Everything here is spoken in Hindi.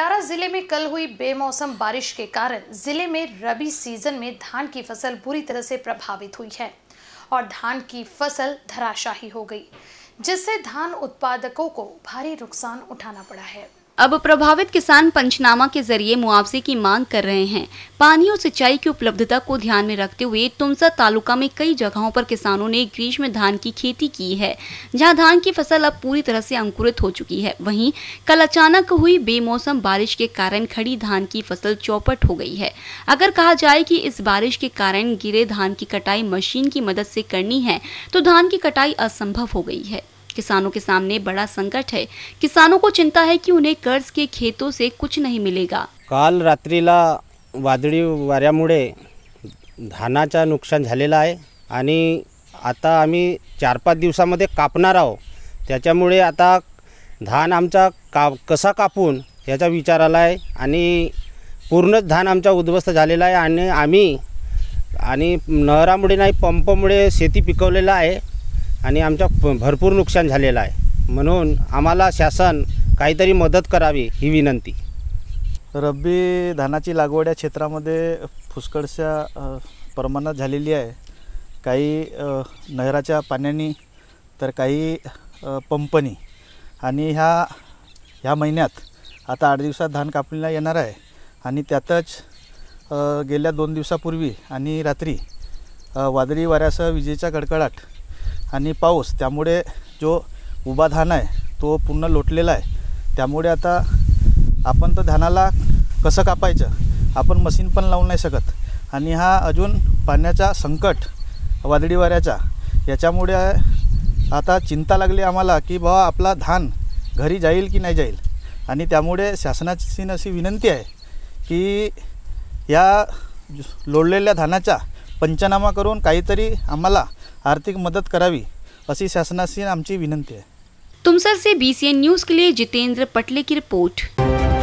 भंडारा जिले में कल हुई बेमौसम बारिश के कारण जिले में रबी सीजन में धान की फसल बुरी तरह से प्रभावित हुई है और धान की फसल धराशाही हो गई जिससे धान उत्पादकों को भारी नुकसान उठाना पड़ा है अब प्रभावित किसान पंचनामा के जरिए मुआवजे की मांग कर रहे हैं पानी और सिंचाई की उपलब्धता को ध्यान में रखते हुए तुमसा तालुका में कई जगहों पर किसानों ने ग्रीष्म धान की खेती की है जहां धान की फसल अब पूरी तरह से अंकुरित हो चुकी है वहीं कल अचानक हुई बेमौसम बारिश के कारण खड़ी धान की फसल चौपट हो गई है अगर कहा जाए की इस बारिश के कारण गिरे धान की कटाई मशीन की मदद से करनी है तो धान की कटाई असंभव हो गई है किसानों के सामने बड़ा संकट है किसानों को चिंता है कि उन्हें कर्ज के खेतों से कुछ नहीं मिलेगा काल रात्रीला वादळी वाऱ्यामुळे धानाचा नुकसान है आता आम्मी चार पाच मधे कापना आहो ता आता धान आमचा का कसा कापून याचा विचार आला है पूर्ण धान आमचा उद्ध्वस्त झालेला आहे आणि आम्ही मु नहीं पंप मु शेती पिकवलेला है आणि आमच्या भरपूर नुकसान झालेलं आहे म्हणून आम्हाला शासन काहीतरी मदत करावी ही विनंती रब्बी धानाची लागवड या क्षेत्रामध्ये फुस्कळशा प्रमाणात झालेली आहे काही नहराच्या पाण्याने तर काही पंपनी आणि ह्या ह्या महिन्यात आता आठ दिवसात धान कापणीला येणार आहे आणि त्यातच गेल्या दोन दिवसापूर्वी आणि रात्री वादळी वाऱ्यासह विजेचा कडकडाट आणि पाऊस त्यामुळे जो उभा धान आहे तो पूर्ण लोटलेला आहे त्यामुळे आता आपण तर धानाला कसं कापायचं आपण मशीन पण लावू नाही शकत आणि हा अजून पाण्याचा संकट वादळी वाऱ्याचा याच्यामुळे आता चिंता लागली आम्हाला की बाबा आपला धान घरी जाईल की नाही जाईल आणि त्यामुळे शासनाची अशी विनंती आहे की या लोडलेल्या धानाचा पंचनामा करून काहीतरी आम्हाला आर्थिक मदद करावी अशी से आम विनंती है तुमसर से बीसीएन न्यूज़ के लिए जितेंद्र पटले की रिपोर्ट